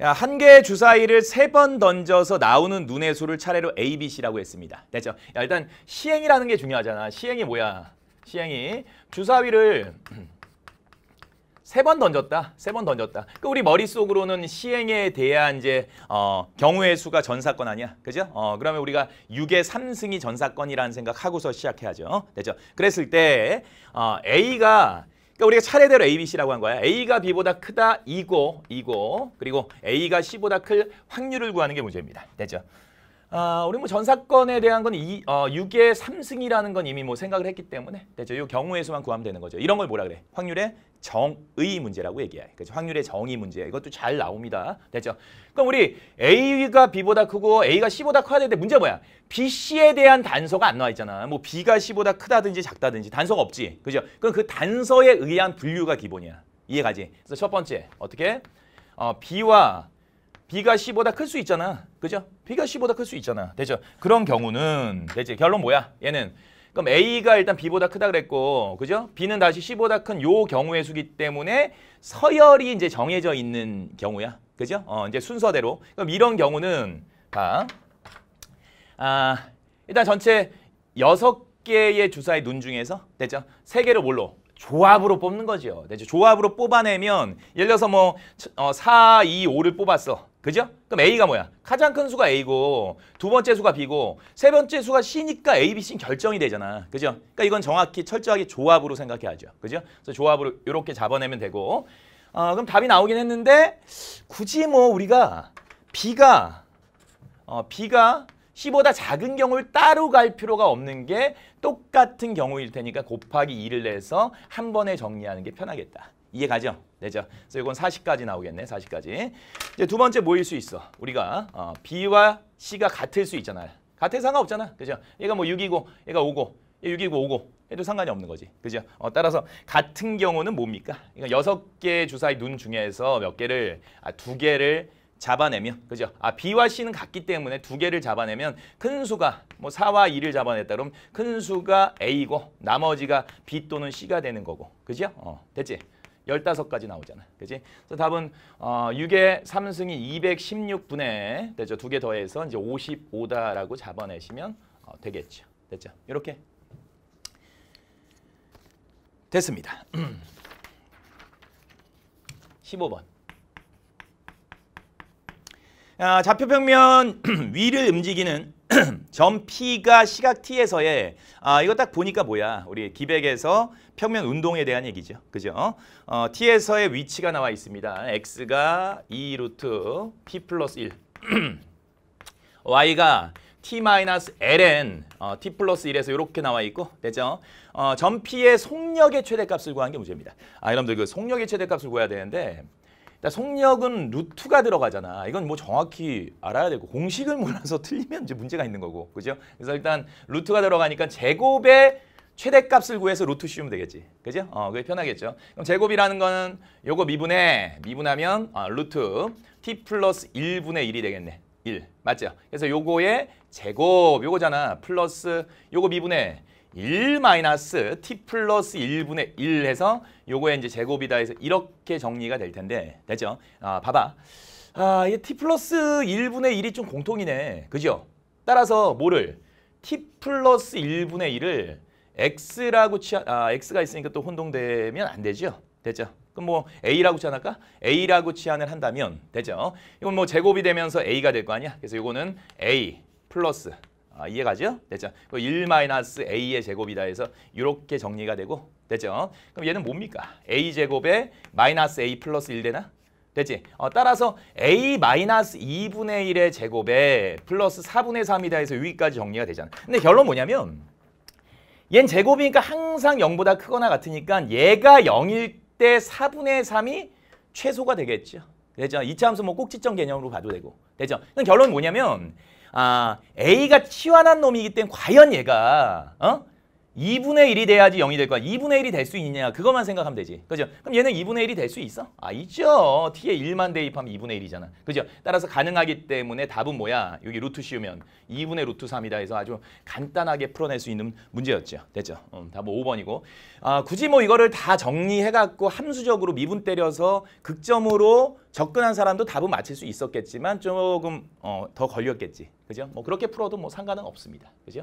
한 개의 주사위를 세 번 던져서 나오는 눈의 수를 차례로 A, B, C라고 했습니다. 됐죠? 야, 일단 시행이라는 게 중요하잖아. 시행이 뭐야? 시행이 주사위를 세 번 던졌다. 세 번 던졌다. 그 우리 머릿속으로는 시행에 대한 이제 어, 경우의 수가 전사건 아니야. 그죠? 어, 그러면 우리가 6의 3승이 전사건이라는 생각하고서 시작해야죠. 됐죠? 그랬을 때 어, A가 그러니까 우리가 차례대로 A, B, C라고 한 거야. A가 B보다 크다 이고 이고 그리고 A가 C보다 클 확률을 구하는 게 문제입니다. 됐죠? 아, 우리 뭐 전사건에 대한 건 이, 어, 6의 3승이라는 건 이미 뭐 생각을 했기 때문에 되죠. 네, 이 경우의 수만 구하면 되는 거죠. 이런 걸 뭐라 그래? 확률의 정의 문제라고 얘기해. 그죠? 확률의 정의 문제. 이것도 잘 나옵니다. 됐죠? 그럼 우리 A가 B보다 크고 A가 C보다 커야 되는데 문제 뭐야? BC에 대한 단서가 안 나와 있잖아. 뭐 B가 C보다 크다든지 작다든지 단서가 없지. 그죠? 그럼 그 단서에 의한 분류가 기본이야. 이해가지? 그래서 첫 번째 어떻게? 어, B와 B가 C보다 클 수 있잖아. 그죠? B가 C보다 클 수 있잖아. 되죠? 그런 경우는 되지. 결론 뭐야? 얘는 그럼 A가 일단 B보다 크다 그랬고 그죠? B는 다시 C보다 큰 요 경우의 수기 때문에 서열이 이제 정해져 있는 경우야. 그죠? 어, 이제 순서대로. 그럼 이런 경우는 봐. 아, 일단 전체 여섯 개의 주사의 눈 중에서 되죠? 세 개를 뭘로? 조합으로 뽑는 거죠. 되죠? 조합으로 뽑아내면 예를 들어서 뭐 어, 4, 2, 5를 뽑았어. 그죠? 그럼 A가 뭐야? 가장 큰 수가 A고 두 번째 수가 B고 세 번째 수가 C니까 A, B, C는 결정이 되잖아. 그죠? 그러니까 이건 정확히 철저하게 조합으로 생각해야죠. 그죠? 그래서 조합으로 이렇게 잡아내면 되고 어, 그럼 답이 나오긴 했는데 굳이 뭐 우리가 B가 어, B가 C보다 작은 경우를 따로 갈 필요가 없는 게 똑같은 경우일 테니까 곱하기 2를 내서 한 번에 정리하는 게 편하겠다. 이해 가죠? 되죠? 그래서 이건 40까지 나오겠네. 40까지. 이제 두 번째 뭐일 수 있어? 우리가 어, B와 C가 같을 수 있잖아요. 같을 상관없잖아. 그죠? 얘가 뭐 6이고 얘가 5고 얘 6이고 5고 해도 상관이 없는 거지. 그죠? 어, 따라서 같은 경우는 뭡니까? 그러니까 여섯 개 주사위 눈 중에서 몇 개를 아, 두 개를 잡아내면 그죠? 아 B와 C는 같기 때문에 두 개를 잡아내면 큰 수가 뭐 4와 2를 잡아냈다 그면큰 수가 A고 나머지가 B 또는 C가 되는 거고. 그죠? 어, 됐지? 15가지 나오잖아. 그지? 그래서 답은 어, 6의 3승이 216분의 되죠. 두 개 더해서 이제 55다라고 잡아내시면 어, 되겠죠. 됐죠? 이렇게 됐습니다. 15번. 아, 좌표평면 위를 움직이는 점 P가 시각 T에서의 아 이거 딱 보니까 뭐야 우리 기백에서 평면 운동에 대한 얘기죠 그죠 어, T에서의 위치가 나와 있습니다 X가 2 루트 P 플러스 1 Y가 t-ln 마이너스 어, t 플러스 1에서 이렇게 나와 있고 되죠? 어, 점 P의 속력의 최대값을 구하는 게 문제입니다. 아 여러분들 그 속력의 최대값을 구해야 되는데 속력은 루트가 들어가잖아. 이건 뭐 정확히 알아야 되고 공식을 몰라서 틀리면 이제 문제가 있는 거고. 그죠? 그래서 일단 루트가 들어가니까 제곱의 최대값을 구해서 루트 씌우면 되겠지. 그죠? 어, 그게 편하겠죠. 그럼 제곱이라는 거는 요거 미분에 미분하면 아, 루트 t 플러스 1분의 1이 되겠네. 1. 맞죠? 그래서 요거의 제곱 요거잖아. 플러스 요거 미분에 1 마이너스 t 플러스 1분의 1 해서 요거에 이제 제곱이다 해서 이렇게 정리가 될 텐데 됐죠? 아 봐봐. 아, 이게 t 플러스 1분의 1이 좀 공통이네. 그죠? 따라서 뭐를? t 플러스 1분의 1을 x라고 취하, 아, x가 있으니까 또 혼동되면 안 되죠? 됐죠? 그럼 뭐 a라고 취하할까? a라고 취한을 한다면 되죠? 이건 뭐 제곱이 되면서 a가 될 거 아니야? 그래서 요거는 a 플러스 아, 이해가죠? 됐죠? 1-a의 제곱이다 해서 이렇게 정리가 되고 됐죠? 그럼 얘는 뭡니까? a제곱에 마이너스 a 플러스 1 되나? 됐지? 어, 따라서 a 2분의 1의 제곱에 플러스 4분의 3이다 해서 여기까지 정리가 되잖아. 근데 결론 뭐냐면 얘는 제곱이니까 항상 0보다 크거나 같으니까 얘가 0일 때 4분의 3이 최소가 되겠죠. 됐죠? 이차 함수 뭐 꼭지점 개념으로 봐도 되고. 됐죠? 결론은 뭐냐면 아 A가 치환한 놈이기 때문에 과연 얘가 어? 2분의 1이 돼야지 0이 될 거야. 2분의 1이 될 수있냐 그것만 생각하면 되지. 그죠? 그럼 얘는 2분의 1이 될 수 있어? 아, 있죠. t에 1만 대입하면 2분의 1이잖아. 그죠? 따라서 가능하기 때문에 답은 뭐야? 여기 루트 씌우면 2분의 루트 3이다 해서 아주 간단하게 풀어낼 수 있는 문제였죠. 됐죠? 음, 답은 5번이고. 아, 굳이 뭐 이거를 다 정리해갖고 함수적으로 미분 때려서 극점으로 접근한 사람도 답은 맞힐 수 있었겠지만 조금 어, 더 걸렸겠지. 그죠? 뭐 그렇게 풀어도 뭐 상관은 없습니다. 그죠?